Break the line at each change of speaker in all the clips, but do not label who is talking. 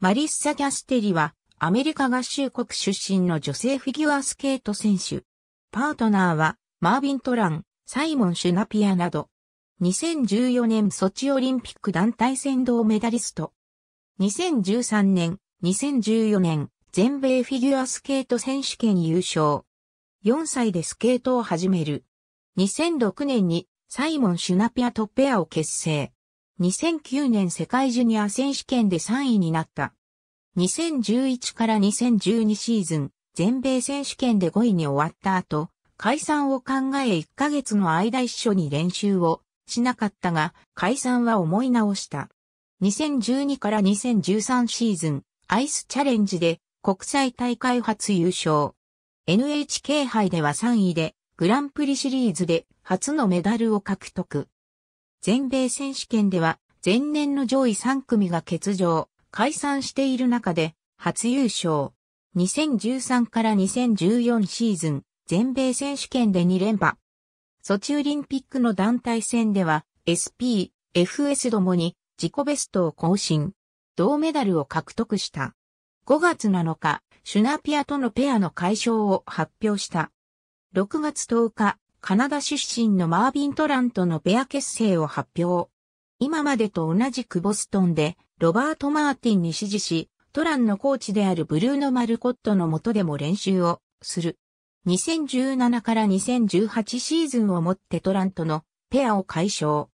マリッサ・キャステリは、アメリカ合衆国出身の女性フィギュアスケート選手。パートナーは、マービン・トラン、サイモン・シュナピアなど。2014年ソチオリンピック団体戦銅メダリスト。2013年、2014年、全米フィギュアスケート選手権優勝。4歳でスケートを始める。2006年にサイモン・シュナピアとペアを結成。2009年世界ジュニア選手権で3位になった。2011から2012シーズン、全米選手権で5位に終わった後、解散を考え1ヶ月の間一緒に練習をしなかったが、解散は思い直した。2012から2013シーズン、アイスチャレンジで国際大会初優勝。NHK 杯では3位で、グランプリシリーズで初のメダルを獲得。全米選手権では前年の上位3組が欠場、解散している中で初優勝。2013から2014シーズン、全米選手権で2連覇。ソチオリンピックの団体戦では、SP、FS どもに自己ベストを更新。銅メダルを獲得した。5月7日、シュナピアとのペアの解消を発表した。6月10日、カナダ出身のマービン・トラントのペア結成を発表。今までと同じくボストンで、ロバート・マーティンに指示し、トランのコーチであるブルーノ・マルコットの下でも練習をする。2017から2018シーズンをもってトラントのペアを解消。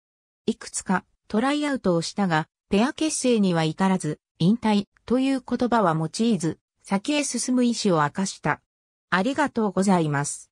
いくつかトライアウトをしたが、ペア結成には至らず、引退という言葉は用いず、先へ進む意思を明かした。ありがとうござ
います。